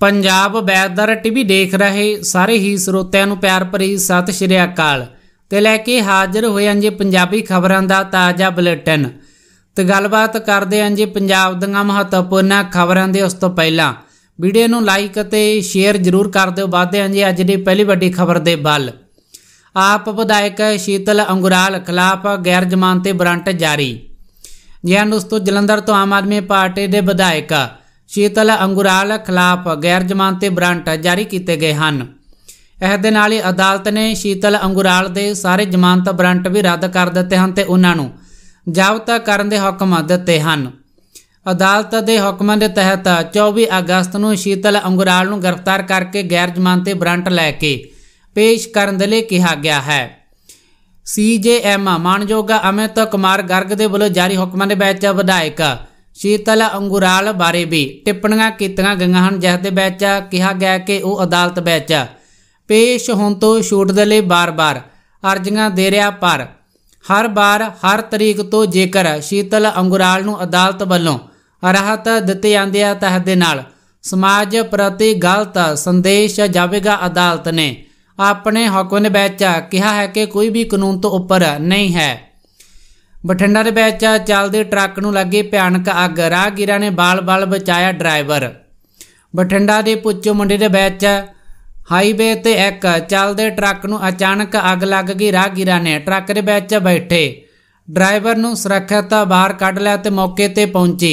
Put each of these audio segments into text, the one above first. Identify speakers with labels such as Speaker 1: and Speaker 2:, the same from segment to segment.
Speaker 1: Punjab weather TV ਦੇਖ ਰਹੇ ਸਾਰੇ ਹੀ ਸਰੋਤਿਆਂ ਨੂੰ ਪਿਆਰ ਭਰੀ ਸਤਿ ਸ਼੍ਰੀ ਅਕਾਲ ਤੇ ਲੈ ਕੇ ਹਾਜ਼ਰ ਹੋਏ ਹਾਂ ਜੀ ਪੰਜਾਬੀ ਖਬਰਾਂ ਦਾ ਤਾਜ਼ਾ ਬੁਲੇਟਿਨ ਤੇ ਗੱਲਬਾਤ ਕਰਦੇ ਹਾਂ ਜੀ ਪੰਜਾਬ ਦੀਆਂ ਮਹੱਤਵਪੂਰਨ ਖਬਰਾਂ ਦੇ ਉਸ ਤੋਂ ਪਹਿਲਾਂ ਵੀਡੀਓ ਨੂੰ ਲਾਈਕ ਅਤੇ ਸ਼ੇਅਰ ਜ਼ਰੂਰ ਕਰ ਦਿਓ ਵਾਧੇ ਹਾਂ ਜੀ ਅੱਜ ਦੀ ਪਹਿਲੀ ਵੱਡੀ ਖਬਰ ਦੇ ਵੱਲ ਆਪ ਵਿਧਾਇਕ ਸ਼ੀਤਲ ਅੰਗੁਰਾਲ ਖਿਲਾਫ ਗੈਰ ਤੇ ਬਰੰਟ ਜਾਰੀ ਜੀ ਦੋਸਤੋ ਜਲੰਧਰ ਤੋਂ ਆਮ ਆਦਮੀ ਪਾਰਟੀ ਦੇ ਵਿਧਾਇਕ ਸ਼ੀਤਲ ਅੰਗੁਰਾਲ ਖਿਲਾਫ ਗੈਰ ਜ਼ਮਾਨਤੀ ਬ੍ਰਾਂਟ ਜਾਰੀ ਕੀਤੇ ਗਏ ਹਨ ਇਸ ਦੇ ਨਾਲ ਹੀ ਅਦਾਲਤ ਨੇ ਸ਼ੀਤਲ ਅੰਗੁਰਾਲ ਦੇ ਸਾਰੇ ਜ਼ਮਾਨਤ ਬ੍ਰਾਂਟ ਵੀ ਰੱਦ ਕਰ ਦਿੱਤੇ ਹਨ ਤੇ ਉਹਨਾਂ ਨੂੰ ਜ਼ਬਤ ਕਰਨ ਦੇ ਹੁਕਮ ਦਿੱਤੇ ਹਨ ਅਦਾਲਤ ਦੇ ਹੁਕਮਾਂ ਦੇ ਤਹਿਤ 24 ਅਗਸਤ ਨੂੰ ਸ਼ੀਤਲ ਅੰਗੁਰਾਲ ਨੂੰ ਗ੍ਰਿਫਤਾਰ ਕਰਕੇ ਗੈਰ ਜ਼ਮਾਨਤੀ ਬ੍ਰਾਂਟ ਲੈ ਕੇ ਪੇਸ਼ ਕਰਨ ਦੇ ਲਈ ਕਿਹਾ ਗਿਆ ਹੈ ਸੀਜੇਐਮ ਮਾਨਯੋਗ ਅਮਿਤ ਕੁਮਾਰ ਗਰਗ ਦੇ ਵੱਲੋਂ ਜਾਰੀ ਹੁਕਮਾਂ ਦੇ ਵਿੱਚ ਵਿਧਾਇਕ ਸ਼ੀਤਲ ਅੰਗੁਰਾਲ ਬਾਰੇ ਵੀ ਟਿੱਪਣੀਆਂ ਕੀਤੀਆਂ ਗਈਆਂ ਹਨ ਜਿਸ ਦੇ ਵਿੱਚ ਕਿਹਾ ਗਿਆ ਕਿ ਉਹ ਅਦਾਲਤ ਵਿੱਚ ਪੇਸ਼ ਹੋਣ ਤੋਂ ਛੋਟ ਦੇ ਲਈ ਬਾਰ-ਬਾਰ ਅਰਜ਼ੀਆਂ ਦੇ ਰਿਹਾ ਪਰ ਹਰ ਬਾਰ ਹਰ ਤਰੀਕ ਤੋਂ ਜੇਕਰ ਸ਼ੀਤਲ ਅੰਗੁਰਾਲ ਨੂੰ ਅਦਾਲਤ ਵੱਲੋਂ ਰਾਹਤ ਦਿੱਤੇ ਜਾਂਦੇ ਆ ਤਹਿ ਦੇ ਨਾਲ ਸਮਾਜ ਪ੍ਰਤੀ ਗਲਤ ਸੰਦੇਸ਼ ਜਾਵੇਗਾ ਅਦਾਲਤ ਨੇ ਆਪਣੇ ਹੁਕਮ ਵਿੱਚ ਕਿਹਾ ਹੈ ਕਿ ਕੋਈ ਵੀ ਕਾਨੂੰਨ ਤੋਂ ਉੱਪਰ ਨਹੀਂ ਹੈ ਬਠਿੰਡਾ ਦੇ ਵਿੱਚ ਚੱਲਦੇ ਟਰੱਕ ਨੂੰ ਲੱਗੇ ਭਿਆਨਕ ਅੱਗ ਰਾਹਗੀਰਾਂ ਨੇ ਬਾਲ-ਬਾਲ ਬਚਾਇਆ ਡਰਾਈਵਰ ਬਠਿੰਡਾ ਦੇ ਪੁੱਛੋ ਮੁੰਡੇ ਦੇ ਵਿੱਚ ਹਾਈਵੇ ਤੇ ਇੱਕ ਚੱਲਦੇ ਟਰੱਕ ਨੂੰ ਅਚਾਨਕ ਅੱਗ ਲੱਗ ਗਈ ਰਾਹਗੀਰਾਂ ਨੇ ਟਰੱਕ ਦੇ ਵਿੱਚ ਬੈਠੇ ਡਰਾਈਵਰ ਨੂੰ ਸੁਰੱਖਿਅਤ ਬਾਹਰ ਕੱਢ ਲਿਆ ਤੇ ਮੌਕੇ ਤੇ ਪਹੁੰਚੀ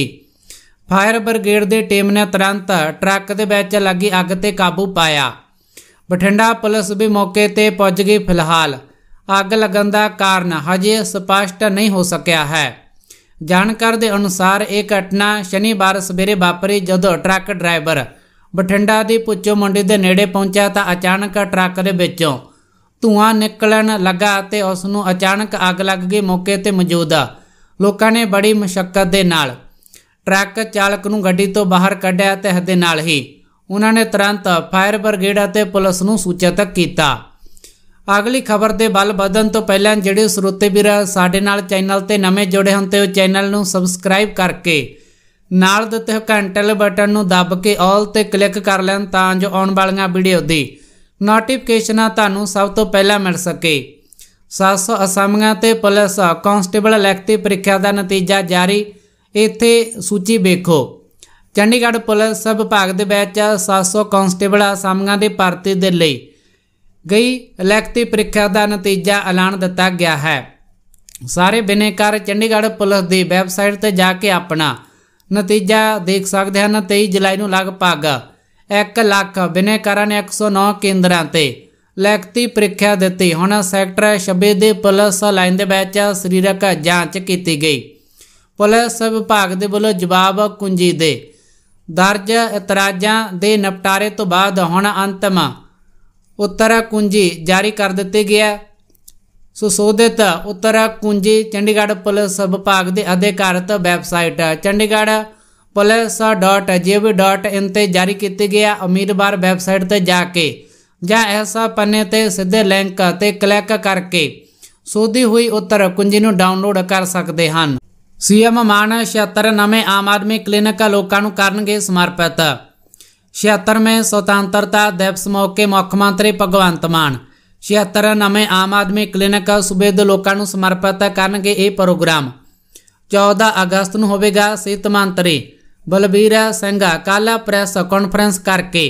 Speaker 1: ਫਾਇਰ ਬ੍ਰਿਗੇਡ ਦੇ ਟੀਮ ਨੇ ਤੁਰੰਤ ਟਰੱਕ ਦੇ ਵਿੱਚ ਲੱਗੀ ਅੱਗ ਤੇ ਕਾਬੂ ਪਾਇਆ ਬਠਿੰਡਾ ਪੁਲਿਸ ਵੀ ਮੌਕੇ ਤੇ ਪਹੁੰਚ ਗਈ ਫਿਲਹਾਲ ਅੱਗ ਲੱਗਣ ਦਾ ਕਾਰਨ ਹਜੇ ਸਪਸ਼ਟ ਨਹੀਂ ਹੋ ਸਕਿਆ ਹੈ ਜਾਣਕਾਰ ਦੇ ਅਨੁਸਾਰ ਇਹ ਘਟਨਾ ਸ਼ਨੀਵਾਰ ਸਵੇਰੇ ਵਾਪਰੀ ਜਦੋਂ ਟਰੱਕ ਡਰਾਈਵਰ ਬਠਿੰਡਾ ਦੀ ਪੁੱਚੋ ਮੰਡੀ ਦੇ ਨੇੜੇ ਪਹੁੰਚਿਆ ਤਾਂ ਅਚਾਨਕ ਟਰੱਕ ਦੇ ਵਿੱਚੋਂ ਧੂਆਂ ਨਿਕਲਣ ਲੱਗਾ ਤੇ ਉਸ ਨੂੰ ਅਚਾਨਕ ਅੱਗ ਲੱਗ ਗਈ ਮੌਕੇ ਤੇ ਮੌਜੂਦ ਲੋਕਾਂ ਨੇ ਬੜੀ ਮੁਸ਼ਕਲ ਦੇ ਨਾਲ ਟਰੱਕ ਚਾਲਕ ਨੂੰ ਗੱਡੀ ਤੋਂ ਬਾਹਰ ਕੱਢਿਆ ਤੇ ਹੱਦੇ ਨਾਲ ਹੀ ਉਹਨਾਂ ਨੇ ਤੁਰੰਤ ਫਾਇਰ ਬ੍ਰਿਗੇਡ ਅਤੇ ਪੁਲਿਸ ਨੂੰ ਸੂਚਿਤ ਕੀਤਾ ਅਗਲੀ ਖਬਰ ਦੇ ਵੱਲ ਵਧਣ ਤੋਂ ਪਹਿਲਾਂ ਜਿਹੜੇ ਸਰੋਤੇ ਵੀਰ ਸਾਡੇ ਨਾਲ ਚੈਨਲ ਤੇ ਨਵੇਂ ਜੁੜੇ ਹਨ ਤੇ ਉਹ ਚੈਨਲ ਨੂੰ ਸਬਸਕ੍ਰਾਈਬ ਕਰਕੇ ਨਾਲ ਦਿੱਤੇ ਹੋਏ ਘੰਟੇ ਵਾਲੇ ਬਟਨ ਨੂੰ ਦਬ ਕੇ ਆਲ ਤੇ ਕਲਿੱਕ ਕਰ ਲੈਣ ਤਾਂ ਜੋ ਆਉਣ ਵਾਲੀਆਂ ਵੀਡੀਓ ਦੀ ਨੋਟੀਫਿਕੇਸ਼ਨਾਂ ਤੁਹਾਨੂੰ ਸਭ ਤੋਂ ਪਹਿਲਾਂ ਮਿਲ ਸਕੇ 700 ਅਸਾਮੀਆਂ ਤੇ ਪੁਲਿਸ ਕਾਂਸਟੇਬਲ ਲਿਖਤੀ ਪ੍ਰੀਖਿਆ ਦਾ ਨਤੀਜਾ ਜਾਰੀ ਇੱਥੇ ਸੂਚੀ ਵੇਖੋ ਚੰਡੀਗੜ੍ਹ ਪੁਲਿਸ ਵਿਭਾਗ ਦੇ ਵਿੱਚ 700 ਕਾਂਸਟੇਬਲ ਅਸਾਮੀਆਂ ਦੇ ਭਰਤੀ ਦੇ ਲਈ ਗਈ ਇਲੈਕਟਿਵ ਪ੍ਰੀਖਿਆ ਦਾ ਨਤੀਜਾ ਐਲਾਨ ਦਿੱਤਾ ਗਿਆ ਹੈ ਸਾਰੇ ਬਿਨੇਕਾਰ ਚੰਡੀਗੜ੍ਹ ਪੁਲਿਸ ਦੀ ਵੈਬਸਾਈਟ ਤੇ ਜਾ ਕੇ ਆਪਣਾ ਨਤੀਜਾ ਦੇਖ ਸਕਦੇ ਹਨ 23 ਜੁਲਾਈ ਨੂੰ ਲਗਭਗ 1 ਲੱਖ ਬਿਨੇਕਾਰਾਂ ਨੇ 109 ਕੇਂਦਰਾਂ ਤੇ ਲੈਕਤੀ ਪ੍ਰੀਖਿਆ ਦਿੱਤੀ ਹੁਣ ਸੈਕਟਰ 26 ਦੇ ਪੁਲਿਸ ਲਾਈਨ ਦੇ ਵਿੱਚ ਸਰੀਰਕ ਜਾਂਚ ਕੀਤੀ ਗਈ ਪੁਲਿਸ ਵਿਭਾਗ ਦੇ ਵੱਲੋਂ ਜਵਾਬ ਕੁੰਜੀ ਦੇ ਦਰਜ ਇਤਰਾਜ਼ਾਂ ਦੇ ਨਿਪਟਾਰੇ ਤੋਂ ਬਾਅਦ ਹੁਣ ਅੰਤਮ ਉੱਤਰਾ ਕੁੰਜੀ ਜਾਰੀ ਕਰ ਦਿੱਤੇ ਗਿਆ ਸੋ ਸੋਧਿਤ ਉੱਤਰਾ ਕੁੰਜੀ ਚੰਡੀਗੜ੍ਹ ਪੁਲਿਸ ਵਿਭਾਗ ਦੇ ਅਧਿਕਾਰਤ ਵੈਬਸਾਈਟ ਚੰਡੀਗੜ੍ਹ police.gov.in ਤੇ ਜਾਰੀ ਕੀਤੀ ਗਿਆ ਉਮੀਦਵਾਰ ਵੈਬਸਾਈਟ ਤੇ ਜਾ ਕੇ ਜਾਂ ਐਸਾ ਪੰਨੇ ਤੇ ਸਿੱਧੇ ਲਿੰਕ ਤੇ ਕਲਿੱਕ ਕਰਕੇ ਸੋਧੀ ਹੋਈ ਉੱਤਰ ਕੁੰਜੀ ਨੂੰ ਡਾਊਨਲੋਡ ਕਰ ਸਕਦੇ ਹਨ ਸੀਐਮ ਮਾਨਾ 76 ਨਵੇਂ ਆਮ ਆਦਮੀ ਕਲੀਨਿਕ ਲੋਕਾਂ ਨੂੰ ਕਰਨਗੇ ਸਮਰਪਿਤ 76ਵੇਂ ਸੁਤੰਤਰਤਾ ਦਿਵਸ ਮੌਕੇ ਮੁੱਖ ਮੰਤਰੀ ਭਗਵੰਤ ਮਾਨ 76 ਨਵੇਂ ਆਮ ਆਦਮੀ ਕਲੀਨਿਕ ਸੂਬੇ ਦੇ ਲੋਕਾਂ ਨੂੰ ਸਮਰਪਿਤ ਕਰਨਗੇ ਇਹ ਪ੍ਰੋਗਰਾਮ 14 ਅਗਸਤ ਨੂੰ ਹੋਵੇਗਾ ਸਿਹਤ ਮੰਤਰੀ ਬਲਬੀਰ ਸਿੰਘ ਕੱਲ ਪ੍ਰੈਸ ਕਾਨਫਰੰਸ ਕਰਕੇ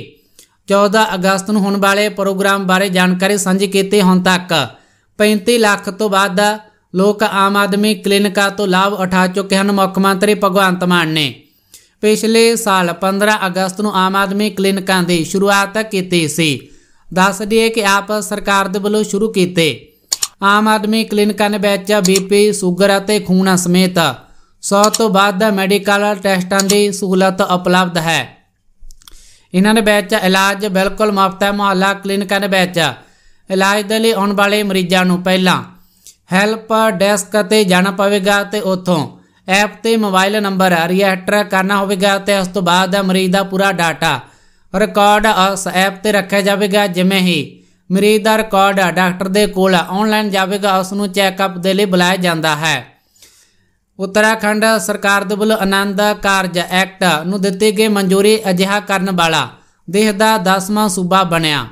Speaker 1: 14 ਅਗਸਤ ਨੂੰ ਹੋਣ ਵਾਲੇ ਪ੍ਰੋਗਰਾਮ ਬਾਰੇ ਜਾਣਕਾਰੀ ਸਾਂਝੀ ਕੀਤੀ ਹੁਣ ਤੱਕ 35 ਲੱਖ ਤੋਂ ਵੱਧ ਲੋਕ ਆਮ ਆਦਮੀ ਕਲੀਨਿਕਾਂ ਤੋਂ ਲਾਭ ਉਠਾ ਚੁੱਕੇ ਹਨ ਮੁੱਖ ਮੰਤਰੀ ਭਗਵੰਤ ਮਾਨ ਨੇ ਪਿਛਲੇ ਸਾਲ 15 ਅਗਸਤ ਨੂੰ ਆਮ ਆਦਮੀ ਕਲੀਨਿਕਾਂ ਦੀ ਸ਼ੁਰੂਆਤ ਕੀਤੀ ਸੀ ਦੱਸ ਦਈਏ ਕਿ ਆਪ ਸਰਕਾਰ ਦੇ ਵੱਲੋਂ ਸ਼ੁਰੂ ਕੀਤੇ ਆਮ ਆਦਮੀ ਕਲੀਨਿਕਾਂ ਦੇ ਵਿੱਚ ਬੀਪੀ ਸ਼ੂਗਰ ਅਤੇ ਖੂਨ ਸਮੇਤ 100 ਤੋਂ ਵੱਧ ਮੈਡੀਕਲ ਟੈਸਟਾਂ ਦੀ ਸਹੂਲਤ ਉਪਲਬਧ ਹੈ ਇਹਨਾਂ ਦੇ ਵਿੱਚ ਇਲਾਜ ਬਿਲਕੁਲ ਮੁਫਤ ਹੈ ਮਹੱਲਾ ਕਲੀਨਿਕਾਂ ਦੇ ਵਿੱਚ ਇਲਾਜ ਦੇ ਲਈ ਆਉਣ ਵਾਲੇ ਮਰੀਜ਼ਾਂ ਨੂੰ ਪਹਿਲਾਂ ਹੈਲਪ ਡੈਸਕ ਤੇ ਜਾਣਾ ਪਵੇਗਾ ਤੇ ਉੱਥੋਂ ਐਪ ਤੇ ਮੋਬਾਈਲ ਨੰਬਰ ਟਰੈਕ ਕਰਨਾ ਹੋਵੇਗਾ ਤੇ ਉਸ ਤੋਂ ਬਾਅਦ ਮਰੀਜ਼ ਦਾ ਪੂਰਾ ਡਾਟਾ ਰਿਕਾਰਡ ਉਸ ਐਪ ਤੇ ਰੱਖਿਆ ਜਾਵੇਗਾ ਜਿਵੇਂ ਹੀ ਮਰੀਜ਼ ਦਾ ਰਿਕਾਰਡ ਡਾਕਟਰ ਦੇ ਕੋਲ ਆਨਲਾਈਨ ਜਾਵੇਗਾ ਉਸ ਨੂੰ ਚੈੱਕਅਪ ਦੇ ਲਈ ਬੁਲਾਇਆ ਜਾਂਦਾ ਹੈ ਉੱਤਰਾਖੰਡ ਸਰਕਾਰ ਦੇ ਵੱਲੋਂ ਆਨੰਦ ਕਾਰਜ ਐਕਟ ਨੂੰ ਦਿੱਤੀ ਗਈ ਮਨਜ਼ੂਰੀ ਅਜਿਹਾ ਕਰਨ ਵਾਲਾ ਦੇਸ਼ ਦਾ 10ਵਾਂ ਸੂਬਾ ਬਣਿਆ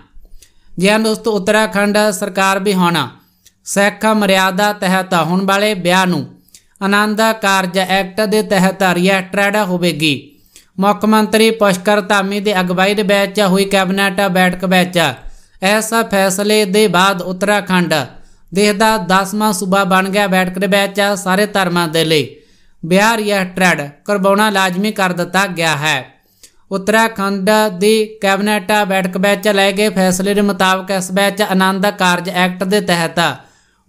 Speaker 1: ਜਿਹਾਂ ਦੋਸਤੋ ਉੱਤਰਾਖੰਡ ਸਰਕਾਰ ਵੀ ਹੁਣ ਸਿੱਖ ਮਰਿਆਦਾ ਤਹਿਤ ਹੋਣ ਵਾਲੇ ਵਿਆਹ ਨੂੰ ਆਨੰਦਾ ਕਾਰਜ ਐਕਟ ਦੇ ਤਹਿਤ ਟਰੈਡਾ ਹੋਵੇਗੀ ਮੁੱਖ ਮੰਤਰੀ ਪੁਸ਼ਕਰ ਧਾਮੀ ਦੇ ਅਗਵਾਈ ਦੇ ਵਿੱਚ ਹੋਈ ਕੈਬਨਿਟ ਬੈਠਕ ਵਿੱਚ ਐਸਾ ਫੈਸਲੇ ਦੇ ਬਾਅਦ ਉੱਤਰਾਖੰਡ ਦੇਸ਼ ਦਾ 10ਵਾਂ ਸੂਬਾ ਬਣ ਗਿਆ ਬੈਠਕ ਦੇ ਵਿੱਚ ਸਾਰੇ ਧਰਮਾਂ ਦੇ ਲਈ ਬਿਹਾਰ ਇਹ ਟਰੈਡ ਕਰਵਾਉਣਾ ਲਾਜ਼ਮੀ ਕਰ ਦਿੱਤਾ ਗਿਆ ਹੈ ਉੱਤਰਾਖੰਡ ਦੀ ਕੈਬਨਿਟ ਬੈਠਕ ਵਿੱਚ ਲਏ ਗਏ ਫੈਸਲੇ ਦੇ ਮੁਤਾਬਕ ਇਸ ਵਿੱਚ ਆਨੰਦ ਕਾਰਜ ਐਕਟ ਦੇ ਤਹਿਤ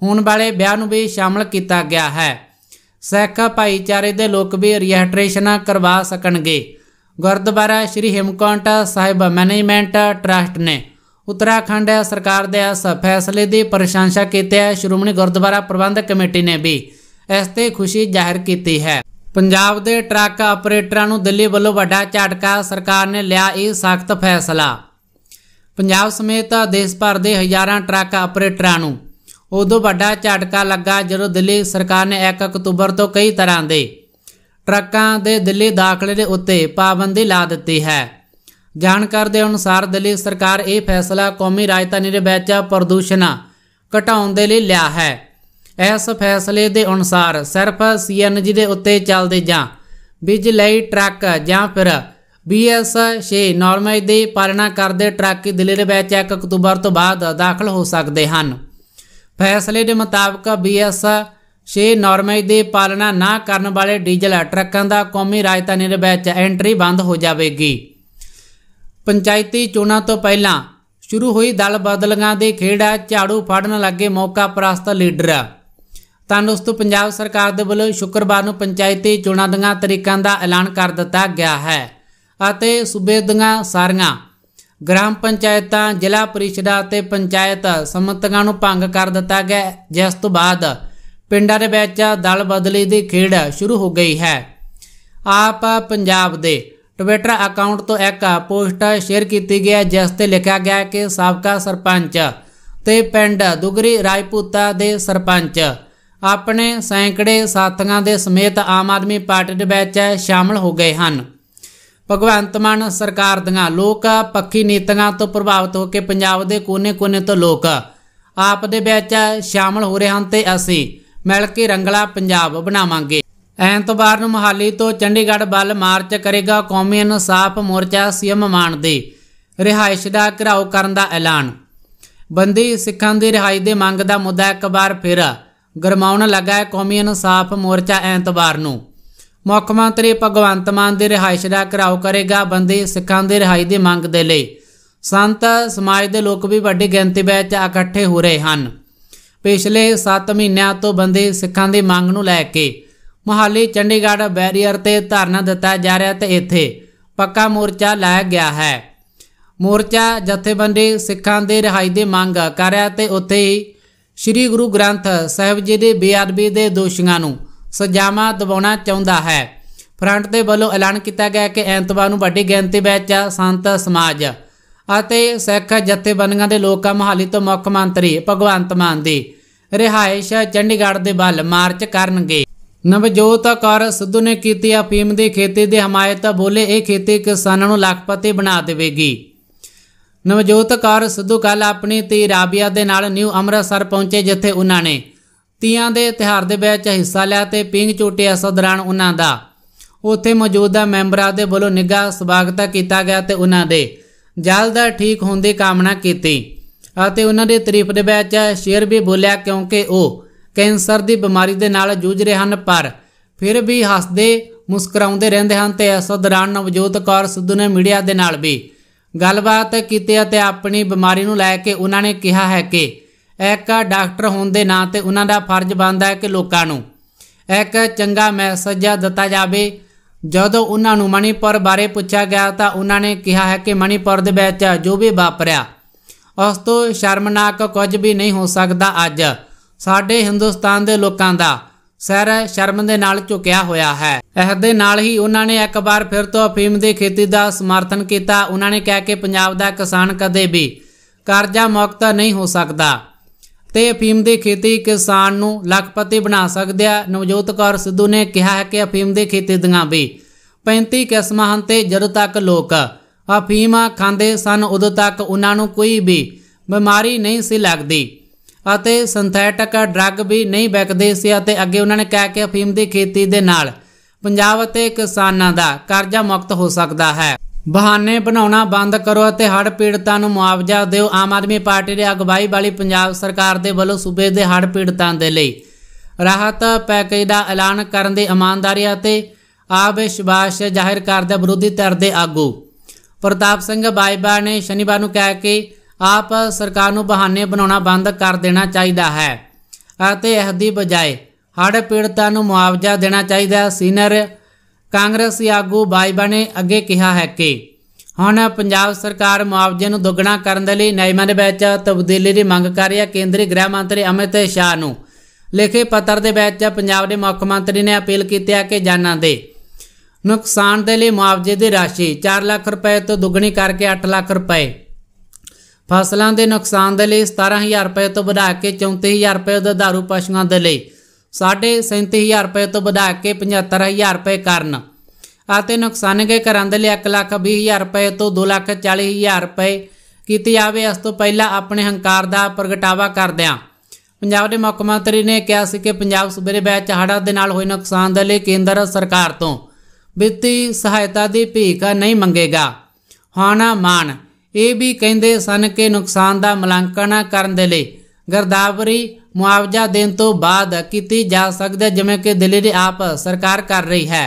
Speaker 1: ਹੋਣ ਵਾਲੇ ਵਿਆਹ ਨੂੰ ਵੀ ਸ਼ਾਮਲ ਕੀਤਾ ਗਿਆ ਹੈ ਸਹਿਕਾ ਭਾਈਚਾਰੇ ਦੇ ਲੋਕ ਵੀ ਰਜਿਸਟ੍ਰੇਸ਼ਨਾਂ ਕਰਵਾ ਸਕਣਗੇ ਗੁਰਦੁਆਰਾ ਸ਼੍ਰੀ ਹਿਮਕੌਂਟ ਸਾਹਿਬ ਮੈਨੇਜਮੈਂਟ ਟਰਸਟ ਨੇ ਉੱਤਰਾਖੰਡ ਸਰਕਾਰ ਦੇ ਇਸ ਫੈਸਲੇ ਦੀ ਪ੍ਰਸ਼ੰਸਾ ਕੀਤੀ ਹੈ ਸ਼੍ਰੋਮਣੀ ਗੁਰਦੁਆਰਾ ਪ੍ਰਬੰਧਕ ਕਮੇਟੀ ਨੇ ਵੀ ਇਸ ਤੇ ਖੁਸ਼ੀ ਜ਼ਾਹਿਰ ਕੀਤੀ ਹੈ ਪੰਜਾਬ ਦੇ ਟਰੱਕ ਆਪਰੇਟਰਾਂ ਨੂੰ ਦਿੱਲੀ ਵੱਲੋਂ ਵੱਡਾ ਝਟਕਾ ਸਰਕਾਰ ਨੇ ਲਿਆ ਇਹ ਸਖਤ ਫੈਸਲਾ ਪੰਜਾਬ ਸਮੇਤ ਦੇਸ਼ ਭਰ ਦੇ ਹਜ਼ਾਰਾਂ ਟਰੱਕ ਆਪਰੇਟਰਾਂ ਨੂੰ ਉਦੋਂ ਵੱਡਾ ਝਟਕਾ ਲੱਗਾ ਜਦੋਂ ਦਿੱਲੀ ਸਰਕਾਰ ਨੇ 1 ਅਕਤੂਬਰ ਤੋਂ ਕਈ ਤਰ੍ਹਾਂ ਦੇ ਟਰੱਕਾਂ ਦੇ ਦਿੱਲੀ ਦਾਖਲੇ ਦੇ ਉੱਤੇ ਪਾਬੰਦੀ ਲਾ ਦਿੱਤੀ ਹੈ ਜਾਣਕਾਰ ਦੇ ਅਨੁਸਾਰ ਦਿੱਲੀ ਸਰਕਾਰ ਇਹ ਫੈਸਲਾ ਕੌਮੀ ਰਾਜਧਾਨੀ ਦੇ ਵਿੱਚ ਪ੍ਰਦੂਸ਼ਣ ਘਟਾਉਣ ਦੇ ਲਈ ਲਿਆ ਹੈ ਇਸ ਫੈਸਲੇ ਦੇ ਅਨੁਸਾਰ ਸਿਰਫ ਸੀਐਨਜੀ ਦੇ ਉੱਤੇ ਚੱਲਦੇ ਜਾਂ ਬਿਜਲਈ ਟਰੱਕ ਜਾਂ ਫਿਰ ਬੀਐਸ 6 ਨਾਰਮਲ ਦੇ ਪਾਲਣਾ ਕਰਦੇ ਟਰੱਕ ਦਿੱਲੀ ਦੇ ਵਿੱਚ 1 ਅਕਤੂਬਰ ਤੋਂ ਬਾਅਦ ਦਾਖਲ ਹੋ ਸਕਦੇ ਹਨ ਫੈਸਲੇ ਦੇ ਮੁਤਾਬਕ ਬੀਐਸ 6 ਨਾਰਮਲ ਦੀ ਪਾਲਣਾ ਨਾ ਕਰਨ ਵਾਲੇ ਡੀਜ਼ਲ ਟਰੱਕਾਂ ਦਾ ਕੌਮੀ ਰਾਜਧਾਨੀ ਦੇ ਵਿੱਚ ਐਂਟਰੀ ਬੰਦ ਹੋ ਜਾਵੇਗੀ ਪੰਚਾਇਤੀ ਚੋਣਾਂ ਤੋਂ ਪਹਿਲਾਂ ਸ਼ੁਰੂ ਹੋਈ ਦਲ ਬਦਲੀਆਂ ਦੇ ਖੇੜਾ ਝਾੜੂ ਫੜਨ ਲੱਗੇ ਮੌਕਾ ਪ੍ਰਸਤ ਲੀਡਰ ਤੰਦਰੁਸਤ ਪੰਜਾਬ ਸਰਕਾਰ ਦੇ ਵੱਲੋਂ ਸ਼ੁੱਕਰਵਾਰ ਨੂੰ ਪੰਚਾਇਤੀ ਚੋਣਾਂ ਦੀਆਂ ਤਰੀਕਾਂ ਦਾ ਐਲਾਨ ਕਰ ਦਿੱਤਾ ਗਿਆ ਹੈ ਅਤੇ ਸੂਬੇ ਦੀਆਂ ਸਾਰੀਆਂ ਗ੍ਰਾਮ ਪੰਚਾਇਤਾਂ ਜ਼ਿਲ੍ਹਾ ਪਰਿਸ਼ਦਾਂ ਤੇ ਪੰਚਾਇਤ ਸਮਤਗਾਂ ਨੂੰ ਭੰਗ ਕਰ ਦਿੱਤਾ ਗਿਆ ਜਿਸ ਤੋਂ ਬਾਅਦ ਪਿੰਡਾਂ ਦੇ ਵਿੱਚ ਦਲ ਬਦਲੀ ਦੀ ਖੇਡ ਸ਼ੁਰੂ ਹੋ ਗਈ ਹੈ ਆਪ ਪੰਜਾਬ ਦੇ ਟਵਿੱਟਰ ਅਕਾਊਂਟ ਤੋਂ ਇੱਕ ਪੋਸਟ ਸ਼ੇਅਰ ਕੀਤੀ ਗਿਆ ਜਿਸ ਤੇ ਲਿਖਿਆ ਗਿਆ ਕਿ ਸਾਬਕਾ ਸਰਪੰਚ ਤੇ ਪਿੰਡ ਦੁਗਰੀ ਰਾਜਪੂਤਾ ਦੇ ਸਰਪੰਚ ਆਪਣੇ ਸੈਂਕੜੇ ਸਾਥੀਆਂ ਦੇ ਸਮੇਤ ਆਮ ਆਦਮੀ ਪਾਰਟੀ ਦੇ ਵਿੱਚ ਸ਼ਾਮਲ ਹੋ ਗਏ ਹਨ ਭਗਵੰਤ ਮਾਨ ਸਰਕਾਰ ਦੀਆਂ ਲੋਕ ਪੱਕੀ ਨੀਤੀਆਂ ਤੋਂ ਪ੍ਰਭਾਵਿਤ ਹੋ ਕੇ ਪੰਜਾਬ ਦੇ ਕੋਨੇ-ਕੋਨੇ ਤੋਂ ਲੋਕ ਆਪ ਦੇ ਵਿੱਚ ਸ਼ਾਮਲ ਹੋ ਰਹੇ ਹਨ ਤੇ ਅਸੀਂ ਮਿਲ ਕੇ ਰੰਗਲਾ ਪੰਜਾਬ ਬਣਾਵਾਂਗੇ ਐਤਵਾਰ ਨੂੰ ਮਹਾਲੀ ਤੋਂ ਚੰਡੀਗੜ੍ਹ ਵੱਲ ਮਾਰਚ ਕਰੇਗਾ ਕੌਮੀ ਇਨਸਾਫ ਮੋਰਚਾ ਸੀਐਮ ਮਾਨ ਦੇ ਰਿਹਾਇਸ਼ ਦਾ ਘਰਾਓ ਕਰਨ ਦਾ ਐਲਾਨ ਬੰਦੀ ਸਿੱਖਾਂ ਦੀ ਰਿਹਾਈ ਦੇ ਮੰਗ ਦਾ ਮੁੱਦਾ ਇੱਕ ਵਾਰ ਫਿਰ ਗਰਮਾਉਣ ਲੱਗਾ ਹੈ ਕੌਮੀ ਇਨਸਾਫ ਮੋਰਚਾ ਐਤਵਾਰ ਨੂੰ ਮੁੱਖ ਮੰਤਰੀ ਭਗਵੰਤ ਮਾਨ ਦੀ ਰਿਹਾਇਸ਼ ਦਾ ਘਰਾਓ ਕਰੇਗਾ ਬੰਦੇ ਸਿੱਖਾਂ ਦੇ ਰਿਹਾਈ ਦੀ ਮੰਗ ਦੇ ਲਈ ਸੰਤ ਸਮਾਜ ਦੇ ਲੋਕ ਵੀ ਵੱਡੀ ਗਿਣਤੀ ਵਿੱਚ ਇਕੱਠੇ ਹੋ ਰਹੇ ਹਨ ਪਿਛਲੇ 7 ਮਹੀਨਿਆਂ ਤੋਂ ਬੰਦੇ ਸਿੱਖਾਂ ਦੀ ਮੰਗ ਨੂੰ ਲੈ ਕੇ ਮੁਹਾਲੀ ਚੰਡੀਗੜ੍ਹ ਬੈਰੀਅਰ ਤੇ ਧਰਨਾ ਦਿੱਤਾ ਜਾ ਰਿਹਾ ਤੇ ਇੱਥੇ ਪੱਕਾ ਮੋਰਚਾ ਲਾਇਆ ਗਿਆ ਹੈ ਮੋਰਚਾ ਜਥੇਬੰਦੀ ਸਿੱਖਾਂ ਦੇ ਰਿਹਾਈ ਦੀ ਮੰਗ ਕਰ ਰਿਹਾ ਤੇ ਉੱਥੇ ਹੀ ਸ੍ਰੀ ਗੁਰੂ ਗ੍ਰੰਥ ਸਾਹਿਬ ਜੀ ਦੇ ਬੇਅਦਬੀ ਦੇ ਦੋਸ਼ੀਆਂ ਨੂੰ ਸਜ਼ਾਵਾਂ ਦਿਵਾਉਣਾ ਚਾਹੁੰਦਾ ਹੈ ਫਰੰਟ ਦੇ ਵੱਲੋਂ ਐਲਾਨ ਕੀਤਾ ਗਿਆ ਕਿ ਐਤਵਾਰ ਨੂੰ ਵੱਡੀ ਗਿਣਤੀ ਵਿੱਚ ਸੰਤ ਸਮਾਜ ਅਤੇ ਸਿੱਖ ਜਥੇਬੰਦੀਆਂ ਦੇ ਲੋਕਾਂ ਮਹਾਲੀ ਤੋਂ ਮੁੱਖ ਮੰਤਰੀ ਭਗਵੰਤ ਮਾਨ ਦੀ ਰਿਹਾਇਸ਼ ਚੰਡੀਗੜ੍ਹ ਦੇ ਵੱਲ ਮਾਰਚ ਕਰਨਗੇ ਨਵਜੋਤ ਕਰ ਸਿੱਧੂ ਨੇ ਕੀਤੀ ਅਫੀਮ ਦੀ ਖੇਤੀ ਦੀ ਹਮਾਇਤ ਬੋਲੇ ਇਹ ਖੇਤੀ ਕਿਸਾਨਾਂ ਨੂੰ ਲੱਖਪਤੀ ਬਣਾ ਦੇਵੇਗੀ ਨਵਜੋਤ ਕਰ ਸਿੱਧੂ ਕੱਲ ਆਪਣੀ ਤੇ ਰਾਬੀਆ ਦੇ ਨਾਲ ਨਿਊ ਅੰਮ੍ਰਿਤਸਰ ਪਹੁੰਚੇ ਜਿੱਥੇ ਉਹਨਾਂ ਨੇ ਤੀਆਂ ਦੇ ਤਿਹਾਰ ਦੇ ਵਿੱਚ ਹਿੱਸਾ ਲਿਆ ਤੇ ਪਿੰਗ ਚੋਟੀ ਅਸਰ ਉਹਨਾਂ ਦਾ ਉੱਥੇ ਮੌਜੂਦਾ ਮੈਂਬਰਾਂ ਦੇ ਵੱਲੋਂ ਨਿੱਘਾ ਸਵਾਗਤ ਕੀਤਾ ਗਿਆ ਤੇ ਉਹਨਾਂ ਦੇ ਜਲਦ ਠੀਕ ਹੋਣ ਦੀ ਕਾਮਨਾ ਕੀਤੀ ਅਤੇ ਉਹਨਾਂ ਦੇ ਤਾਰੀਫ ਦੇ ਵਿੱਚ ਸ਼ੇਰ ਵੀ ਬੋਲਿਆ ਕਿਉਂਕਿ ਉਹ ਕੈਂਸਰ ਦੀ ਬਿਮਾਰੀ ਦੇ ਨਾਲ ਜੂਝ ਰਹੇ ਹਨ ਪਰ ਫਿਰ ਵੀ ਹੱਸਦੇ ਮੁਸਕਰਾਉਂਦੇ ਰਹਿੰਦੇ ਹਨ ਤੇ ਇਸ ਦੌਰਾਨ ਨਵਜੋਤ ਕੌਰ ਸਿੱਧੂ ਨੇ ਮੀਡੀਆ ਦੇ ਨਾਲ ਵੀ ਗੱਲਬਾਤ ਕੀਤੀ ਅਤੇ ਆਪਣੀ ਬਿਮਾਰੀ ਨੂੰ ਲੈ ਕੇ ਉਹਨਾਂ ਨੇ ਕਿਹਾ ਹੈ ਕਿ ਇੱਕ ਡਾਕਟਰ ਹੋਣ ਦੇ ਨਾਂ ਤੇ ਉਹਨਾਂ ਦਾ ਫਰਜ਼ ਬਣਦਾ ਹੈ ਕਿ ਲੋਕਾਂ ਨੂੰ ਇੱਕ ਚੰਗਾ ਮੈਸੇਜ ਦਿੱਤਾ ਜਾਵੇ ਜਦੋਂ ਉਹਨਾਂ ਨੂੰ ਮਣੀਪੁਰ ਬਾਰੇ ਪੁੱਛਿਆ ਗਿਆ ਤਾਂ ਉਹਨਾਂ ਨੇ ਕਿਹਾ ਹੈ ਕਿ ਮਣੀਪੁਰ ਦੇ ਵਿੱਚ ਜੋ ਵੀ ਵਾਪਰਿਆ ਉਸ ਤੋਂ ਸ਼ਰਮਨਾਕ ਕੁਝ ਵੀ ਨਹੀਂ ਹੋ ਸਕਦਾ ਅੱਜ ਸਾਡੇ ਹਿੰਦੁਸਤਾਨ ਦੇ ਲੋਕਾਂ ਦਾ ਸਿਰ ਸ਼ਰਮ ਦੇ ਨਾਲ ਝੁਕਿਆ ਹੋਇਆ ਹੈ ਇਸ ਦੇ ਨਾਲ ਹੀ ਉਹਨਾਂ ਨੇ ਇੱਕ ਵਾਰ ਫਿਰ ਤੋਂ ਅਫੀਮ ਦੀ ਖੇਤੀ ਦਾ ਸਮਰਥਨ ਕੀਤਾ ਉਹਨਾਂ ਨੇ ਕਿਹਾ ਕਿ ਪੰਜਾਬ ਦਾ ਕਿਸਾਨ ਕਦੇ ਵੀ ਕਰਜ਼ਾ ਮੁਕਤ ਨਹੀਂ ਹੋ ਸਕਦਾ ਤੇ ਅਫੀਮ ਦੀ ਖੇਤੀ ਕਿਸਾਨ ਨੂੰ ਲੱਖਪਤੀ ਬਣਾ ਆ ਨਵਜੋਤ ਕੌਰ ਸਿੱਧੂ ਨੇ ਕਿਹਾ ਹੈ ਕਿ ਅਫੀਮ ਦੀ ਖੇਤੀ ਦੀਆਂ ਵੀ 35 ਕਿਸਮਾਂ ਹਨ ਤੇ ਜਦ ਤੱਕ ਲੋਕ ਅਫੀਮ ਖਾਂਦੇ ਸਨ ਉਦੋਂ ਤੱਕ ਉਹਨਾਂ ਨੂੰ ਕੋਈ ਵੀ ਬਿਮਾਰੀ ਨਹੀਂ ਸੀ ਲੱਗਦੀ ਅਤੇ ਸਿੰਥੈਟਿਕ ਡਰੱਗ ਵੀ ਨਹੀਂ ਵਿਕਦੇ ਸੀ ਅਤੇ ਅੱਗੇ ਉਹਨਾਂ ਨੇ ਕਿਹਾ ਕਿ ਅਫੀਮ ਦੀ ਖੇਤੀ ਦੇ ਨਾਲ ਪੰਜਾਬ ਅਤੇ ਕਿਸਾਨਾਂ ਦਾ ਕਰਜ਼ਾ ਮੁਕਤ ਹੋ ਸਕਦਾ ਹੈ ਬਹਾਨੇ ਬਣਾਉਣਾ ਬੰਦ ਕਰੋ ਅਤੇ ਹੜ ਪੀੜਤਾਂ ਨੂੰ ਮੁਆਵਜ਼ਾ ਦਿਓ ਆਮ ਆਦਮੀ ਪਾਰਟੀ ਦੇ ਅਗਵਾਈ ਵਾਲੀ ਪੰਜਾਬ ਸਰਕਾਰ ਦੇ ਵੱਲੋਂ ਸੂਬੇ ਦੇ ਹੜ ਪੀੜਤਾਂ ਦੇ ਲਈ ਰਾਹਤ ਪੈਕੇਜ ਦਾ ਐਲਾਨ ਕਰਨ ਦੀ ਇਮਾਨਦਾਰੀ ਅਤੇ ਆਬਿਸ਼ਵਾਸ ਜ਼ਾਹਿਰ ਕਰਦੇ ਵਿਰੋਧੀ ਧਿਰ ਦੇ ਆਗੂ ਪ੍ਰਤਾਪ ਸਿੰਘ ਬਾਈਬਾ ਨੇ ਸ਼ਨੀਵਾਰ ਨੂੰ ਕਹਿ ਕੇ ਆਪ ਸਰਕਾਰ ਨੂੰ ਬਹਾਨੇ ਬਣਾਉਣਾ ਬੰਦ ਕਰ ਦੇਣਾ ਚਾਹੀਦਾ ਹੈ ਅਤੇ ਇਸ ਦੀ ਬਜਾਏ ਹੜ ਪੀੜਤਾਂ ਨੂੰ ਮੁਆਵਜ਼ਾ ਦੇਣਾ ਚਾਹੀਦਾ ਹੈ ਸੀਨੀਅਰ ਕਾਂਗਰਸੀ ਆਗੂ ਬਾਈਬਾ ਨੇ ਅੱਗੇ ਕਿਹਾ ਹੈ ਕਿ ਹੁਣ ਪੰਜਾਬ ਸਰਕਾਰ ਮੁਆਵਜ਼ੇ ਨੂੰ ਦੁੱਗਣਾ ਕਰਨ ਦੇ ਲਈ ਨਿਯਮਾਂ ਦੇ ਵਿੱਚ ਤਬਦੀਲੀ ਦੀ ਮੰਗ ਕਰ ਰਹੀ ਹੈ ਕੇਂਦਰੀ ਗ੍ਰਹਿ ਮੰਤਰੀ ਅਮਿਤ ਸ਼ਾਹ ਨੂੰ ਲਿਖੇ ਪੱਤਰ ਦੇ ਵਿੱਚ ਪੰਜਾਬ ਦੇ ਮੁੱਖ ਮੰਤਰੀ ਨੇ ਅਪੀਲ ਕੀਤੀ ਹੈ ਕਿ ਜਾਨਾਂ ਦੇ ਨੁਕਸਾਨ ਦੇ ਲਈ ਮੁਆਵਜ਼ੇ ਦੀ ਰਾਸ਼ੀ 4 ਲੱਖ ਰੁਪਏ ਤੋਂ ਦੁੱਗਣੀ ਕਰਕੇ 8 ਲੱਖ ਰੁਪਏ ਫਸਲਾਂ ਦੇ ਨੁਕਸਾਨ ਦੇ ਲਈ 17000 ਰੁਪਏ ਤੋਂ ਵਧਾ ਕੇ 34000 ਰੁਪਏ ਦਾਰੂ ਪਸ਼ੂਆਂ ਦੇ ਲਈ 37000 ਰੁਪਏ ਤੋਂ ਵਧਾ ਕੇ 75000 ਰੁਪਏ ਕਰਨ ਅਤੇ ਨੁਕਸਾਨ ਗਏ ਕਰਨ ਦੇ ਲਈ 120000 ਰੁਪਏ ਤੋਂ 240000 ਰੁਪਏ ਕੀਤੀ ਜਾਵੇ ਇਸ ਤੋਂ ਪਹਿਲਾਂ ਆਪਣੇ ਹੰਕਾਰ ਦਾ ਪ੍ਰਗਟਾਵਾ ਕਰਦਿਆਂ ਪੰਜਾਬ ਦੇ ਮੁੱਖ ਮੰਤਰੀ ਨੇ ਕਿਹਾ ਸੀ ਕਿ ਪੰਜਾਬ ਸੂਬੇ ਵਿੱਚ ਹੜ੍ਹਾਂ ਦੇ ਨਾਲ ਹੋਏ ਨੁਕਸਾਨ ਦੇ ਲਈ ਕੇਂਦਰ ਸਰਕਾਰ ਤੋਂ ਵਿੱਤੀ ਸਹਾਇਤਾ ਦੀ ਭੀਖ ਨਹੀਂ ਮੰਗੇਗਾ ਹਾਣਾ ਮਾਨ ਇਹ ਵੀ ਕਹਿੰਦੇ ਸਨ ਕਿ ਨੁਕਸਾਨ ਦਾ ਮੁਲਾਂਕਣ ਕਰਨ ਦੇ ਲਈ ਗਰਦਾਵਰੀ ਮੁਆਵਜ਼ਾ ਦੇਣ ਤੋਂ ਬਾਅਦ ਕੀਤੀ ਜਾ ਸਕਦੀ ਜਿਵੇਂ ਕਿ ਦਿੱਲੀ ਦੀ ਆਪ ਸਰਕਾਰ ਕਰ ਰਹੀ ਹੈ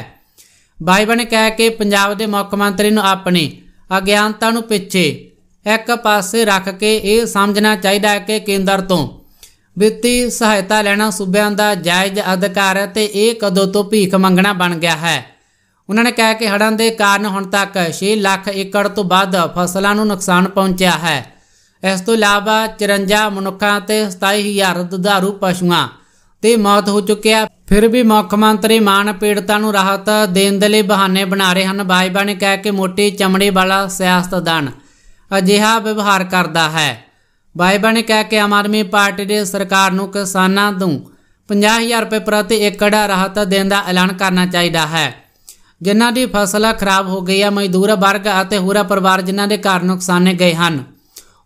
Speaker 1: ਬਾਈਬਲ ਨੇ ਕਹਿ ਕੇ ਪੰਜਾਬ ਦੇ ਮੁੱਖ ਮੰਤਰੀ ਨੂੰ ਆਪਣੀ ਅਗਿਆਨਤਾ ਨੂੰ ਪਿੱਛੇ ਇੱਕ ਪਾਸੇ ਰੱਖ ਕੇ ਇਹ ਸਮਝਣਾ ਚਾਹੀਦਾ ਹੈ ਕਿ ਕੇਂਦਰ ਤੋਂ ਵਿੱਤੀ ਸਹਾਇਤਾ ਲੈਣਾ ਸੂਬਿਆਂ ਦਾ ਜਾਇਜ਼ ਅਧਿਕਾਰ ਹੈ ਤੇ ਇਹ ਕਦੋਂ ਤੋਂ ਭੀਖ ਮੰਗਣਾ ਬਣ ਗਿਆ ਹੈ ਉਹਨਾਂ ਨੇ ਕਿਹਾ ਕਿ ਹੜ੍ਹਾਂ ਦੇ ਕਾਰਨ ਹੁਣ ਤੱਕ 6 ਲੱਖ ਏਕੜ ਤੋਂ ਵੱਧ ਫਸਲਾਂ ਨੂੰ ਨੁਕਸਾਨ ਪਹੁੰਚਿਆ ਹੈ ਇਸ ਤੋਂ ਇਲਾਵਾ 54 ਮਨੁੱਖਾਂ ਤੇ 27000 ਦੁਧਾਰੂ ਪਸ਼ੂਆਂ ਤੇ ਮੌਤ ਹੋ ਚੁੱਕਿਆ ਫਿਰ ਵੀ ਮੁੱਖ ਮੰਤਰੀ ਮਾਨ ਪੀੜਤਾਂ ਨੂੰ ਰਾਹਤ ਦੇਣ ਦੇ ਲਈ ਬਹਾਨੇ ਬਣਾ ਰਹੇ ਹਨ ਬਾਈਬਾ ਨੇ ਕਹਿ ਕੇ ਮੋਟੀ ਚਮੜੇ ਵਾਲਾ ਸਿਆਸਤਦਾਨ ਅਜਿਹਾ ਵਿਵਹਾਰ ਕਰਦਾ ਹੈ ਬਾਈਬਾ ਨੇ ਕਹਿ ਕੇ ਆਮ ਆਦਮੀ ਪਾਰਟੀ ਦੇ ਸਰਕਾਰ ਨੂੰ ਕਿਸਾਨਾਂ ਨੂੰ 50000 ਰੁਪਏ ਪ੍ਰਤੀ ਏਕੜ ਰਾਹਤ ਦੇਣ ਦਾ ਐਲਾਨ ਕਰਨਾ ਚਾਹੀਦਾ ਹੈ ਜਿਨ੍ਹਾਂ ਦੀ ਫਸਲ ਖਰਾਬ ਹੋ ਗਈ ਹੈ ਮਜ਼ਦੂਰ ਵਰਗ ਅਤੇ ਹੋਰ ਪਰਿਵਾਰ ਜਿਨ੍ਹਾਂ ਦੇ ਘਰ ਨੁਕਸਾਨੇ ਗਏ ਹਨ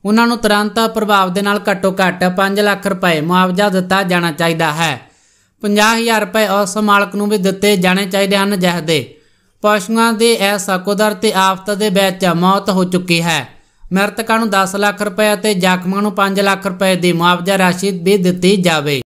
Speaker 1: ਉਹਨਾਂ ਨੂੰ ਤੁਰੰਤ ਪ੍ਰਭਾਵ ਦੇ ਨਾਲ ਘੱਟੋ ਘੱਟ 5 ਲੱਖ ਰੁਪਏ ਮੁਆਵਜ਼ਾ ਦਿੱਤਾ ਜਾਣਾ ਚਾਹੀਦਾ ਹੈ 50000 ਰੁਪਏ ਉਸ ਮਾਲਕ ਨੂੰ ਵੀ ਦਿੱਤੇ ਜਾਣੇ ਚਾਹੀਦੇ ਹਨ ਜਿਹਦੇ ਪਸ਼ੂਆਂ ਦੇ ਇਸ ਅਕੋਦਰ ਤੇ ਆਫਤ ਦੇ ਵਿੱਚ ਮੌਤ ਹੋ ਚੁੱਕੀ ਹੈ ਮ੍ਰਿਤਕਾਂ ਨੂੰ 10 ਲੱਖ ਰੁਪਏ ਅਤੇ ਜ਼ਖਮਾਂ ਨੂੰ 5 ਲੱਖ ਰੁਪਏ ਦੀ ਮੁਆਵਜ਼ਾ ਰਾਸ਼ੀ ਵੀ ਦਿੱਤੀ ਜਾਵੇ